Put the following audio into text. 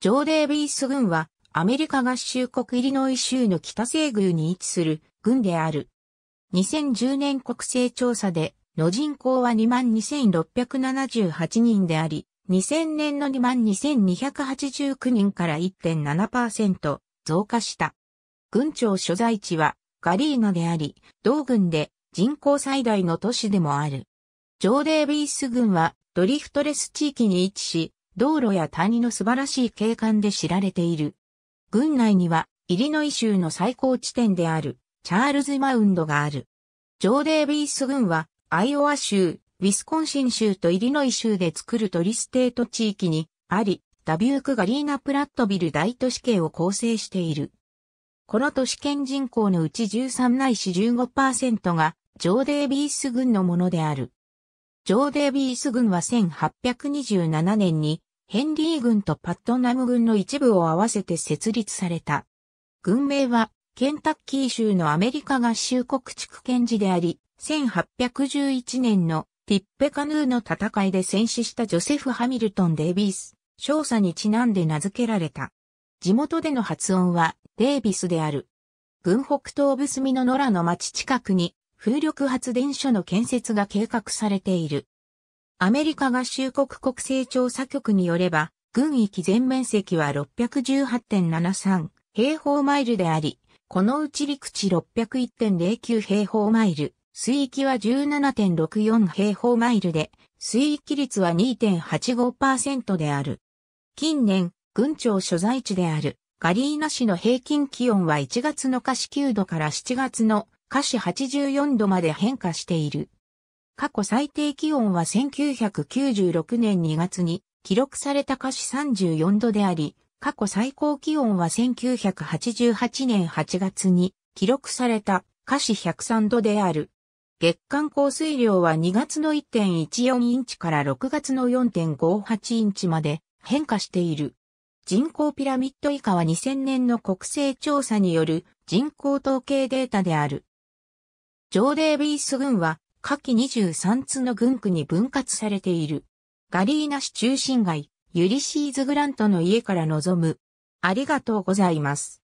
ジョー・デービース軍はアメリカ合衆国イリノイ州の北西宮に位置する軍である。2010年国勢調査での人口は22,678人であり、2000年の22,289人から1.7%増加した。軍庁所在地はガリーナであり、同軍で人口最大の都市でもある。ジョー・デービース軍はドリフトレス地域に位置し、道路や谷の素晴らしい景観で知られている。郡内には、イリノイ州の最高地点である、チャールズ・マウンドがある。ジョー・デービース郡は、アイオワ州、ウィスコンシン州とイリノイ州で作るトリステート地域にあり、ダビューク・ガリーナ・プラットビル大都市圏を構成している。この都市圏人口のうち13ないし15%が、ジョー・デービース郡のものである。ジョー・デービース郡は1827年にヘンリー軍とパットナム軍の一部を合わせて設立された。軍名は、ケンタッキー州のアメリカ合衆国地区検事であり、1811年のティッペカヌーの戦いで戦死したジョセフ・ハミルトン・デイビス、少佐にちなんで名付けられた。地元での発音はデイビスである。軍北東部隅の野良の町近くに風力発電所の建設が計画されている。アメリカ合衆国国勢調査局によれば、軍域全面積は618.73平方マイルであり、このうち陸地601.09平方マイル、水域は17.64平方マイルで、水域率は2.85%である。近年、軍庁所在地であるガリーナ市の平均気温は1月の下市9度から7月の下市84度まで変化している。過去最低気温は1996年2月に記録された華氏34度であり、過去最高気温は1988年8月に記録された華氏103度である。月間降水量は2月の1.14インチから6月の4.58インチまで変化している。人口ピラミッド以下は2000年の国勢調査による人口統計データである。上デービース群は下記23つの軍区に分割されている。ガリーナ市中心街、ユリシーズ・グラントの家から望む。ありがとうございます。